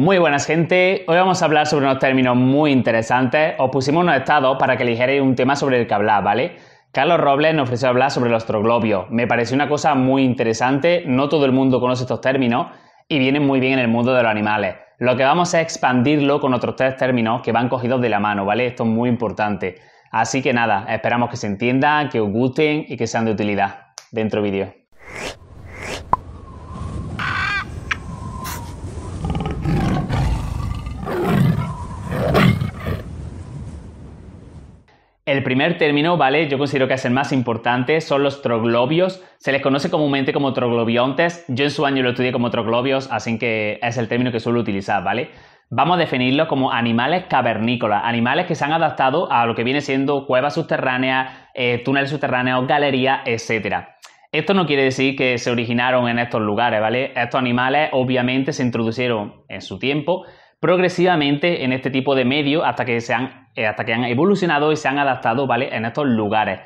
Muy buenas gente, hoy vamos a hablar sobre unos términos muy interesantes. Os pusimos unos estados para que eligierais un tema sobre el que hablar, ¿vale? Carlos Robles nos ofreció hablar sobre el troglobios. Me pareció una cosa muy interesante, no todo el mundo conoce estos términos y vienen muy bien en el mundo de los animales. Lo que vamos a expandirlo con otros tres términos que van cogidos de la mano, ¿vale? Esto es muy importante. Así que nada, esperamos que se entiendan, que os gusten y que sean de utilidad. Dentro vídeo. El primer término, ¿vale? Yo considero que es el más importante, son los troglobios. Se les conoce comúnmente como troglobiontes. Yo en su año lo estudié como troglobios, así que es el término que suelo utilizar, ¿vale? Vamos a definirlos como animales cavernícolas, animales que se han adaptado a lo que viene siendo cuevas subterráneas, eh, túneles subterráneos, galerías, etc. Esto no quiere decir que se originaron en estos lugares, ¿vale? Estos animales obviamente se introdujeron en su tiempo, progresivamente en este tipo de medio hasta que se han, eh, hasta que han evolucionado y se han adaptado, ¿vale? En estos lugares.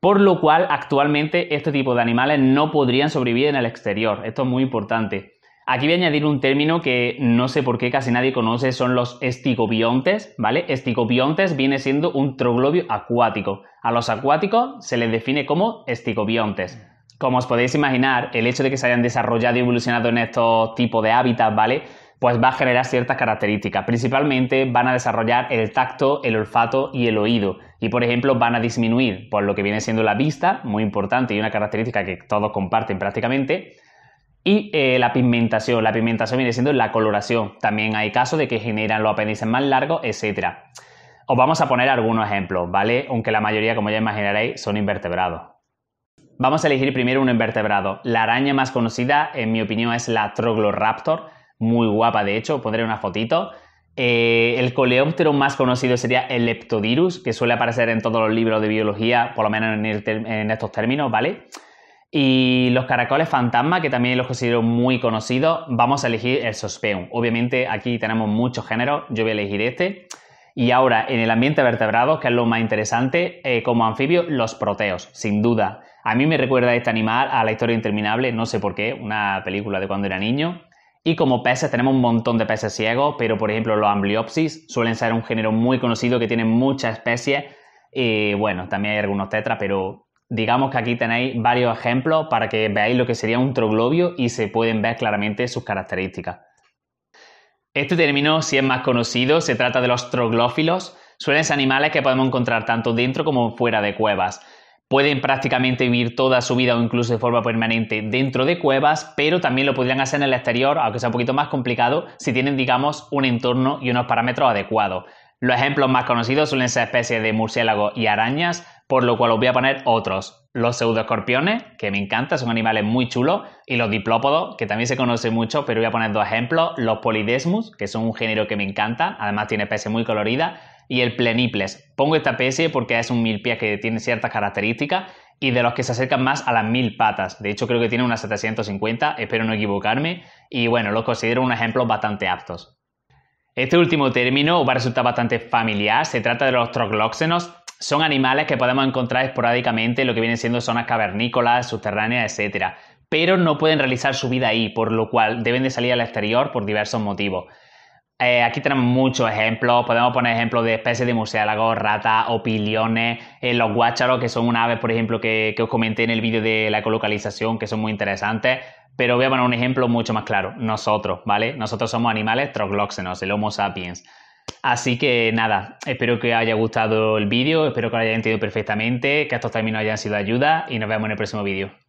Por lo cual, actualmente, este tipo de animales no podrían sobrevivir en el exterior. Esto es muy importante. Aquí voy a añadir un término que no sé por qué casi nadie conoce, son los estigobiontes, ¿vale? Estigobiontes viene siendo un troglobio acuático. A los acuáticos se les define como estigobiontes. Como os podéis imaginar, el hecho de que se hayan desarrollado y evolucionado en estos tipos de hábitats, ¿vale? pues va a generar ciertas características. Principalmente van a desarrollar el tacto, el olfato y el oído. Y por ejemplo van a disminuir por lo que viene siendo la vista, muy importante y una característica que todos comparten prácticamente. Y eh, la pigmentación, la pigmentación viene siendo la coloración. También hay casos de que generan los apéndices más largos, etc. Os vamos a poner algunos ejemplos, ¿vale? Aunque la mayoría, como ya imaginaréis, son invertebrados. Vamos a elegir primero un invertebrado. La araña más conocida, en mi opinión, es la Trogloraptor muy guapa, de hecho, pondré una fotito. Eh, el coleóptero más conocido sería el Leptodirus, que suele aparecer en todos los libros de biología, por lo menos en, estos términos, ¿vale? Y los caracoles fantasma, que también los considero muy conocidos, vamos a elegir el Sospeum. Obviamente aquí tenemos muchos géneros, yo voy a elegir este. Y ahora, en el ambiente vertebrado, que es lo más interesante, eh, como anfibio, los proteos, sin duda. A mí me recuerda este animal a la historia interminable, no sé por qué, una película de cuando era niño. Y como peces tenemos un montón de peces ciegos, pero por ejemplo los ambliopsis suelen ser un género muy conocido que tiene muchas especies. Y bueno, también hay algunos tetras, pero digamos que aquí tenéis varios ejemplos para que veáis lo que sería un troglobio y se pueden ver claramente sus características. Este término, si es más conocido, se trata de los troglófilos. Suelen ser animales que podemos encontrar tanto dentro como fuera de cuevas. Pueden prácticamente vivir toda su vida o incluso de forma permanente dentro de cuevas, pero también lo podrían hacer en el exterior, aunque sea un poquito más complicado, si tienen, digamos, un entorno y unos parámetros adecuados. Los ejemplos más conocidos suelen ser especies de murciélagos y arañas, por lo cual os voy a poner otros. Los pseudoescorpiones, que me encantan, son animales muy chulos, y los diplópodos, que también se conocen mucho, pero voy a poner dos ejemplos. Los polidesmus, que son un género que me encanta, además tiene especies muy coloridas, y el pleniples. Pongo esta especie porque es un pies que tiene ciertas características y de los que se acercan más a las mil patas. De hecho, creo que tiene unas 750, espero no equivocarme, y bueno, los considero un ejemplo bastante aptos. Este último término va a resultar bastante familiar, se trata de los troglóxenos. Son animales que podemos encontrar esporádicamente en lo que vienen siendo zonas cavernícolas, subterráneas, etc. Pero no pueden realizar su vida ahí, por lo cual deben de salir al exterior por diversos motivos. Eh, aquí tenemos muchos ejemplos. Podemos poner ejemplos de especies de murciélagos, ratas, opiliones, eh, los guácharos, que son unas aves, por ejemplo, que, os comenté en el vídeo de la ecolocalización, que son muy interesantes. Pero voy a poner un ejemplo mucho más claro. Nosotros, ¿vale? Nosotros somos animales troglóxenos, el Homo sapiens. Así que nada, espero que os haya gustado el vídeo, espero que lo hayáis entendido perfectamente, que estos términos hayan sido de ayuda y nos vemos en el próximo vídeo.